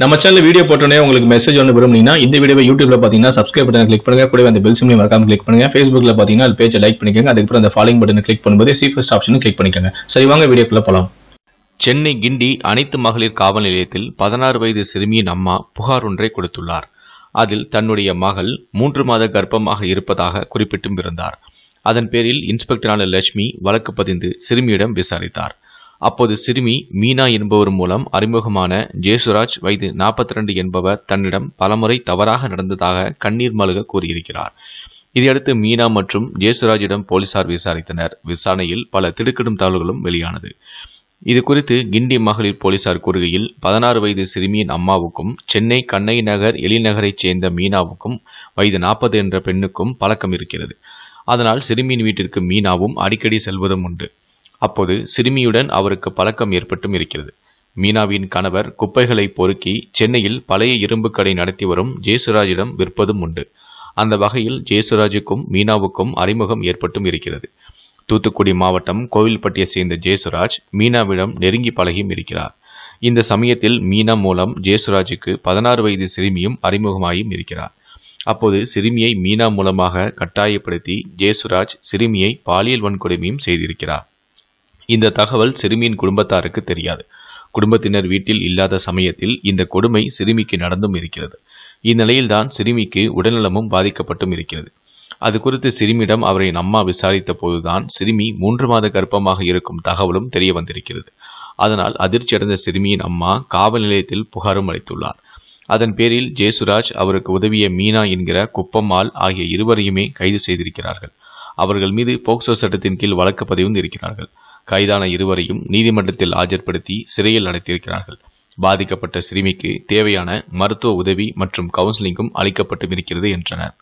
நம்ம channel video போட்டோன்னே உங்களுக்கு மெசேஜ் ஒன்று விரும்புனீங்கன்னா இந்த வீடியோ யூடியூப்ல பார்த்தீங்கன்னா சப்ஸ்கிரைப் பட்டன் கிளிக் பண்ணுங்க கூட அந்த பெல் சிம்லையும் மறக்காம கிளிக் பண்ணுங்க ஃபேஸ்புக்ல பார்த்தீங்கன்னா அது பேஜை லைக் பண்ணிக்கோங்க அதுக்கப்புறம் அந்த ஃபாலோயிங் பட்டன் கிளிக் பண்ணும்போது ஃபஸ்ட் ஆப்ஷனும் கிளிக் பண்ணிக்கோங்க சரி வாங்க வீடியோக்குள்ள போகலாம் சென்னை கிண்டி அனைத்து மகளிர் காவல் நிலையத்தில் பதினாறு வயது சிறுமியின் அம்மா புகார் ஒன்றை கொடுத்துள்ளார் அதில் தன்னுடைய மகள் மூன்று மாத கர்ப்பமாக இருப்பதாக குறிப்பிட்டும் இருந்தார் அதன் பேரில் இன்ஸ்பெக்டரான லட்சுமி வழக்கு பதிந்து சிறுமியிடம் விசாரித்தார் அப்போது சிறுமி மீனா என்பவர் மூலம் அறிமுகமான ஜேசுராஜ் வயது நாற்பத்தி ரெண்டு என்பவர் தன்னிடம் பலமுறை தவறாக நடந்ததாக கண்ணீர் மல்க கூறியிருக்கிறார் இதையடுத்து மீனா மற்றும் ஜேசுராஜிடம் போலீசார் விசாரித்தனர் விசாரணையில் பல திடுக்கிடும் தகவல்களும் வெளியானது இது குறித்து கிண்டி மகளிர் போலீசார் கூறுகையில் பதினாறு வயது சிறுமியின் அம்மாவுக்கும் சென்னை கண்ணை நகர் எலிநகரைச் சேர்ந்த மீனாவுக்கும் வயது நாற்பது என்ற பெண்ணுக்கும் பழக்கம் இருக்கிறது அதனால் சிறுமியின் வீட்டிற்கு மீனாவும் அடிக்கடி செல்வதும் உண்டு அப்போது சிறுமியுடன் அவருக்கு பழக்கம் ஏற்பட்டும் இருக்கிறது மீனாவின் கணவர் குப்பைகளை பொறுக்கி சென்னையில் பழைய இரும்பு கடை நடத்தி வரும் ஜேசுராஜிடம் விற்பதும் உண்டு அந்த வகையில் ஜேசுராஜுக்கும் மீனாவுக்கும் அறிமுகம் ஏற்பட்டும் இருக்கிறது தூத்துக்குடி மாவட்டம் கோவில்பட்டியை சேர்ந்த ஜேசுராஜ் மீனாவிடம் நெருங்கி பழகியும் இருக்கிறார் இந்த சமயத்தில் மீனா மூலம் ஜேசுராஜுக்கு பதினாறு வயது சிறுமியும் அறிமுகமாகியும் இருக்கிறார் அப்போது சிறுமியை மீனா மூலமாக கட்டாயப்படுத்தி ஜேசுராஜ் சிறுமியை பாலியல் வன்கொடுமையும் செய்திருக்கிறார் இந்த தகவல் சிறுமியின் குடும்பத்தாருக்கு தெரியாது குடும்பத்தினர் வீட்டில் இல்லாத சமயத்தில் இந்த கொடுமை சிறுமிக்கு நடந்தும் இருக்கிறது இந்நிலையில்தான் சிறுமிக்கு உடல்நலமும் பாதிக்கப்பட்டும் இருக்கிறது அது குறித்து சிறுமியிடம் அவரின் அம்மா விசாரித்த போதுதான் சிறுமி மூன்று மாத கர்ப்பமாக இருக்கும் தகவலும் தெரிய வந்திருக்கிறது அதனால் அதிர்ச்சியடைந்த சிறுமியின் அம்மா காவல் நிலையத்தில் புகாரும் அளித்துள்ளார் அதன் பேரில் ஜெயசுராஜ் அவருக்கு உதவிய மீனா என்கிற குப்பம்மாள் ஆகிய இருவரையுமே கைது செய்திருக்கிறார்கள் அவர்கள் மீது போக்சோ சட்டத்தின் கீழ் வழக்கு பதிவும் இருக்கிறார்கள் கைதான இருவரையும் நீதிமன்றத்தில் ஆஜர்படுத்தி சிறையில் அடைத்திருக்கிறார்கள் பாதிக்கப்பட்ட சிறுமிக்கு தேவையான மருத்துவ உதவி மற்றும் கவுன்சிலிங்கும் அளிக்கப்பட்டு இருக்கிறது என்றனர்